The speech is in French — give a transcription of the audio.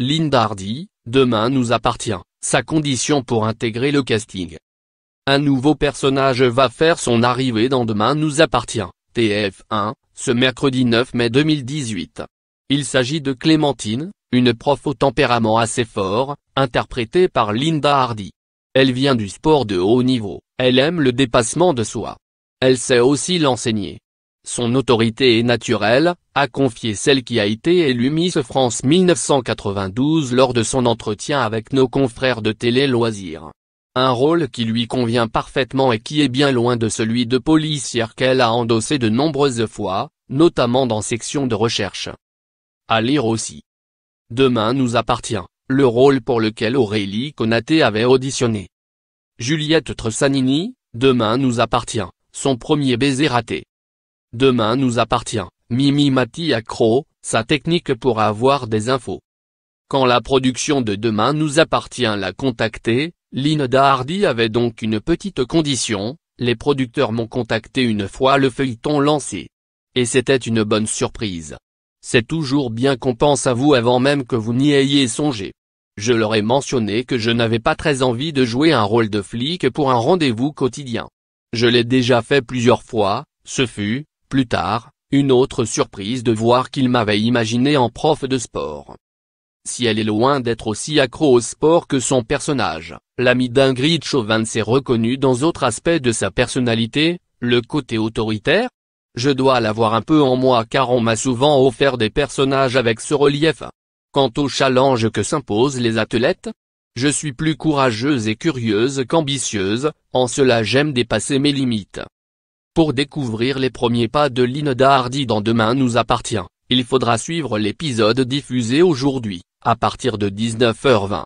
Linda Hardy, demain nous appartient, sa condition pour intégrer le casting. Un nouveau personnage va faire son arrivée dans Demain nous appartient, TF1, ce mercredi 9 mai 2018. Il s'agit de Clémentine, une prof au tempérament assez fort, interprétée par Linda Hardy. Elle vient du sport de haut niveau, elle aime le dépassement de soi. Elle sait aussi l'enseigner, son autorité est naturelle, a confié celle qui a été élue Miss France 1992 lors de son entretien avec nos confrères de Télé Loisirs. Un rôle qui lui convient parfaitement et qui est bien loin de celui de policière qu'elle a endossé de nombreuses fois, notamment dans section de recherche. À lire aussi. Demain nous appartient, le rôle pour lequel Aurélie Conaté avait auditionné. Juliette Tressanini, Demain nous appartient, son premier baiser raté. Demain nous appartient. Mimi Mati accro, sa technique pour avoir des infos. Quand la production de Demain nous appartient l'a contacté, Linda Hardy avait donc une petite condition, les producteurs m'ont contacté une fois le feuilleton lancé. Et c'était une bonne surprise. C'est toujours bien qu'on pense à vous avant même que vous n'y ayez songé. Je leur ai mentionné que je n'avais pas très envie de jouer un rôle de flic pour un rendez-vous quotidien. Je l'ai déjà fait plusieurs fois, ce fut, plus tard, une autre surprise de voir qu'il m'avait imaginé en prof de sport. Si elle est loin d'être aussi accro au sport que son personnage, l'ami d'Ingrid Chauvin s'est reconnu dans autres aspects de sa personnalité, le côté autoritaire. Je dois l'avoir un peu en moi car on m'a souvent offert des personnages avec ce relief. Quant aux challenges que s'imposent les athlètes, je suis plus courageuse et curieuse qu'ambitieuse, en cela j'aime dépasser mes limites. Pour découvrir les premiers pas de Linda Hardy dans Demain nous appartient, il faudra suivre l'épisode diffusé aujourd'hui, à partir de 19h20.